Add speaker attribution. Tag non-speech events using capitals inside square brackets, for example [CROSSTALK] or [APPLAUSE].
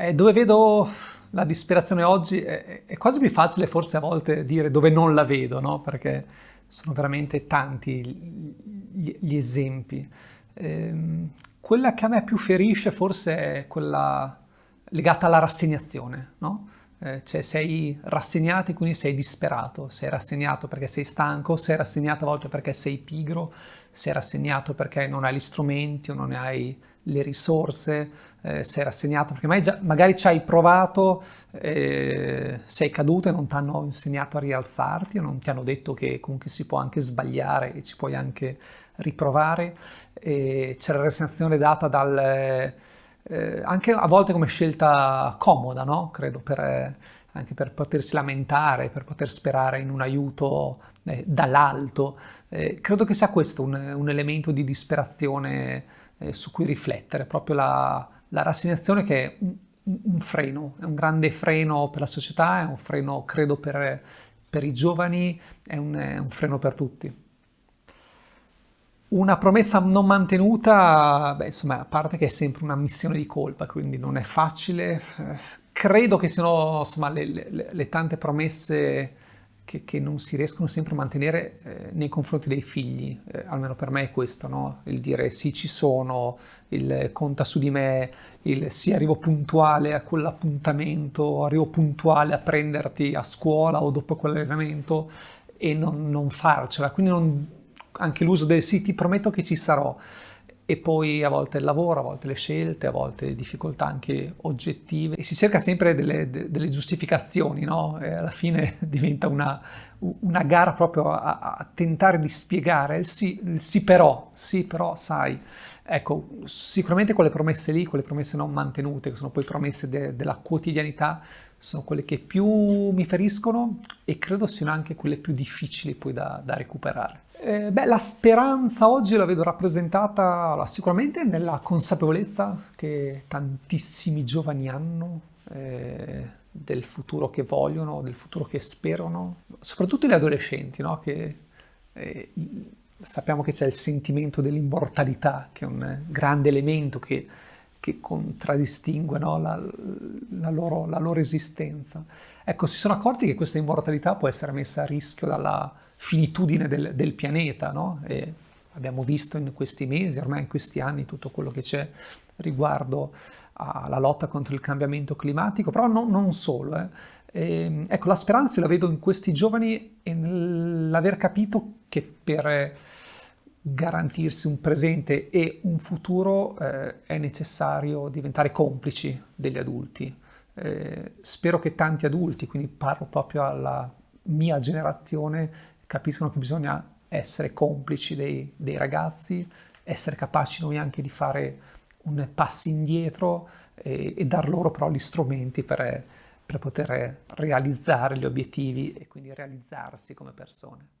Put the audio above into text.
Speaker 1: Eh, dove vedo la disperazione oggi è, è, quasi più facile forse a volte dire dove non la vedo, no? perché sono veramente tanti gli, gli esempi. Eh, quella che a me più ferisce forse è quella legata alla rassegnazione, no? Eh, cioè sei rassegnato e quindi sei disperato, sei rassegnato perché sei stanco, sei rassegnato a volte perché sei pigro, sei rassegnato perché non hai gli strumenti o non hai le risorse, eh, sei rassegnato, perché già, magari, ci hai provato, eh, sei caduto e non ti hanno insegnato a rialzarti, o non ti hanno detto che comunque si può anche sbagliare e ci puoi anche riprovare. E c'è la rassegnazione data dal, eh, eh, anche a volte come scelta comoda, no? credo, per, eh, anche per potersi lamentare, per poter sperare in un aiuto eh, dall'alto. credo che sia questo un, un elemento di disperazione eh, su cui riflettere, proprio la, la rassegnazione che è un, un, freno, è un grande freno per la società, è un freno credo per, per i giovani, è un, è un, freno per tutti. Una promessa non mantenuta, beh, insomma, a parte che è sempre una missione di colpa, quindi non è facile. Credo che siano insomma, le, le, le tante promesse che, che, non si riescono sempre a mantenere eh, nei confronti dei figli, eh, almeno per me è questo, no? il dire sì ci sono, il eh, conta su di me, il sì arrivo puntuale a quell'appuntamento, arrivo puntuale a prenderti a scuola o dopo quell'allenamento e non, non farcela, quindi non, anche l'uso del sì ti prometto che ci sarò e poi a volte il lavoro, a volte le scelte, a volte le difficoltà anche oggettive e si cerca sempre delle, delle giustificazioni, no? E alla fine [LAUGHS] diventa una, una gara proprio a, a, tentare di spiegare il sì, il sì però, sì però sai. Ecco, sicuramente quelle promesse lì, quelle promesse non mantenute, che sono poi promesse de, della quotidianità, sono quelle che più mi feriscono e credo siano anche quelle più difficili poi da, da recuperare. Eh, beh, la speranza oggi la vedo rappresentata sicuramente nella consapevolezza che tantissimi giovani hanno eh, del futuro che vogliono, del futuro che sperano, soprattutto gli adolescenti, no? che eh, sappiamo che c'è il sentimento dell'immortalità, che è un grande elemento che che contraddistingue no, la, la, loro, la, loro, esistenza. Ecco, si sono accorti che questa immortalità può essere messa a rischio dalla finitudine del, del pianeta, no? E abbiamo visto in questi mesi, ormai in questi anni, tutto quello che c'è riguardo alla lotta contro il cambiamento climatico, però no, non solo. Eh. E, ehm, ecco, la speranza la vedo in questi giovani e nell'aver capito che per eh, garantirsi un presente e un futuro eh, è necessario diventare complici degli adulti. Eh, spero che tanti adulti, quindi parlo proprio alla mia generazione, capiscano che bisogna essere complici dei, dei ragazzi, essere capaci noi anche di fare un passo indietro e, e dar loro però gli strumenti per, per poter realizzare gli obiettivi e quindi realizzarsi come persone.